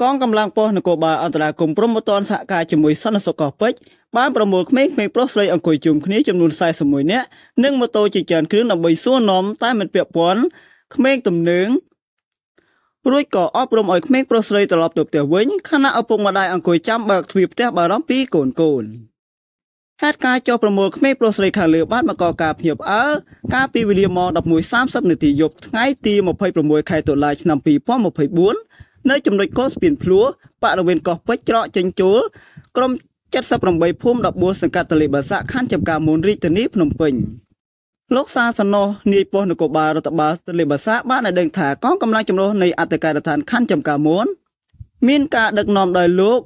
កងកម្លាំងប៉ុស្តិ៍នគរបាលអន្តរាគមព្រមតានសហការជាមួយសន្តិសុខកោះពេជ្របានប្រមូលក្មេងៗប្រុសស្រីអង្គុយជុំគ្នាចំនួន41នាក់និងម៉ូតូជាច្រើនគ្រឿងដើម្បីសួរនាំតែមិនពាក់ព័ន្ធក្មេងទំនើងរួចក៏អប់រំឲ្យក្មេងប្រុសស្រីត្រឡប់ទៅផ្ទះវិញខណៈឪពុកម្ដាយអង្គុយចាំបើកទ្វារផ្ទះបារម្ភពីកូនកូនហេតុការចោះប្រមូលក្មេងប្រុសស្រីខាងលើបានមកកការភ្ញាក់ផ្អើលកាលពីវេលាម៉ោង11:30នាទីយប់ថ្ងៃទី26ខែតុលាឆ្នាំ2024នៅចំណុចកោះស្ពានភ្លួបរិវេណកោះពេជ្រច្រកចេញចូលក្រុម78ភូមិ14សង្កាត់ទលេបាសាក់ខណ្ឌចំការមូលរាជធានីភ្នំពេញលោកសាសនោនាយប៉ុស្តិ៍នគរបាលរដ្ឋបាលទលេបាសាក់បានឲ្យដឹងថាកងកម្លាំងចម្រុះនៃអធិការដ្ឋានខណ្ឌចំការមូលមានការដឹកនាំដោយលោក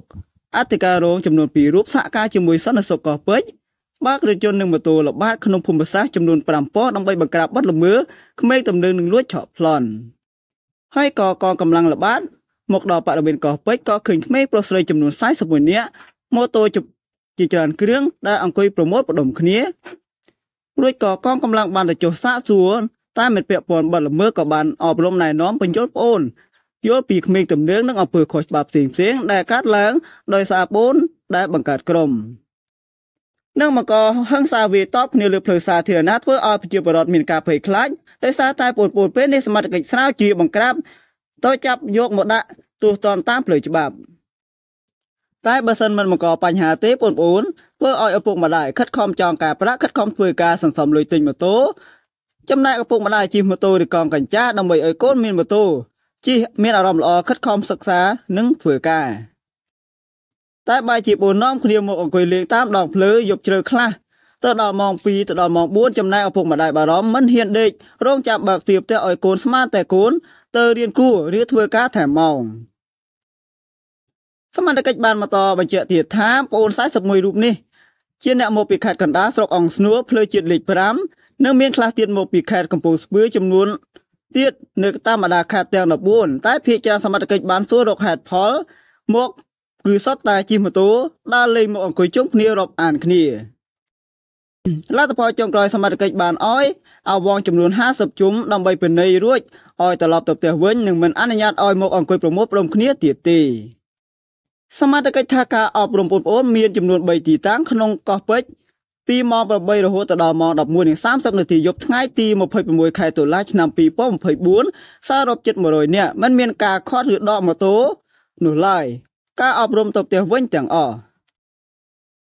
អធិការរងចំនួន2រូបសហការជាមួយសន្តិសុខកោះពេជ្របើករថយន្តនិងម៉ូតូល្បាត ក្នុងភូមិសាស្ត្រចំនួន5ប៉ុស្តិ៍ដើម្បីបង្ក្រាបបទល្មើសក្មេងទំនើងនិងលួចឆក់ប្លន់ហើយក៏កងកម្លាំងល្បាតមកដល់បរិវេណកោះពេជ្រក៏ឃើញក្មេងប្រុសស្រីចំនួន41នាក់ម៉ូតូជាច្រើនគ្រឿងដែលអង្គុយប្រមូលផ្ដុំគ្នារួចក៏កងកម្លាំងបានទៅចុះសាកសួរតែមិត្តភ័ក្ដិពលបាត់ល្មើក៏បានអប់រំណែនាំបញ្យល់ប្អូនយល់ពីក្មេងទំនើងនិងអំពើខុសច្បាប់ផ្សេងផ្សេងដែលកើតឡើងដោយសារប្អូនដែលបង្កើតក្រុមនិងមកកហឹង្សាវាតបគ្នាលើផ្លូវសាធារណៈធ្វើឲ្យប្រជាពលរដ្ឋមានការភ័យខ្លាចដោយសារតែពលពលពេលនេះសមត្ថកិច្ចស្រាវជ្រាវបង្ក្រាបទៅចាប់យកមកដាក់ទោសទណ្ឌតាមផ្លូវច្បាប់ តែបើសិនមិនបង្កបញ្ហាទេបងប្អូនធ្វើឲ្យឪពុកម្ដាយខិតខំចងការប្រាក់ខិតខំធ្វើការសន្សំលុយទិញម៉ូតូចំណែកឪពុកម្ដាយជិះម៉ូតូឬកង់កញ្ចាដើម្បីឲ្យកូនមានម៉ូតូជិះមានអារម្មណ៍ល្អខិតខំសិក្សានិងធ្វើការតែបើជាបូននាំគ្នាមកអង្គុយលេងតាមដងផ្លូវយប់ជ្រៅខ្លះទៅដល់ម៉ោង2ទៅដល់ម៉ោង4ចំណែកឪពុកម្ដាយបារម្ភមិនហ៊ានដេករងចាំបើកទ្វារផ្ទះឲ្យកូនស្មានតែកូន ទៅរៀនគួរឬធ្វើការថែមម៉ោងសមត្ថកិច្ចបានបន្តបញ្ជាក់ទៀតថាប្អូន41រូបនេះ ជាអ្នកមកពីខេត្តកណ្ដាលស្រុកអង្គស្នួរភ្លើជាតិលេខ5និងមានខ្លះទៀតមកពីខេត្តកំពង់ស្ពឺចំនួនទៀតនៅ តាមបណ្ដាខេត្តទាំង14តែភ្នាក់ងារសមត្ថកិច្ចបានសួររកហេតុផល មកគឺសតតែជិះម៉ូតូដើរលេងមកអង្គុយជុំគ្នារាប់អានគ្នាលទ្ធផលចុងក្រោយសមាជិកបានឲ្យអាវងចំនួន50ជុំដើម្បីពិន័យរួចឲ្យត្រឡប់ទៅផ្ទះវិញនិងមិនអនុញ្ញាតឲ្យមកអង្គុយប្រមូលផ្ដុំគ្នាទៀតទេសមាជិកថាការអប់រំបងប្អូនមានចំនួន3ទីតាំងក្នុងកោះពេជ្រពីម៉ោង8រហូតដល់ម៉ោង11:30នាទីយប់ថ្ងៃទី26ខែតុលាឆ្នាំ2024សាររបជិត100នាក់មិនមានការខត់ឬដកម៉ូតូនោះឡើយការអប់រំទៅផ្ទះវិញទាំងអស់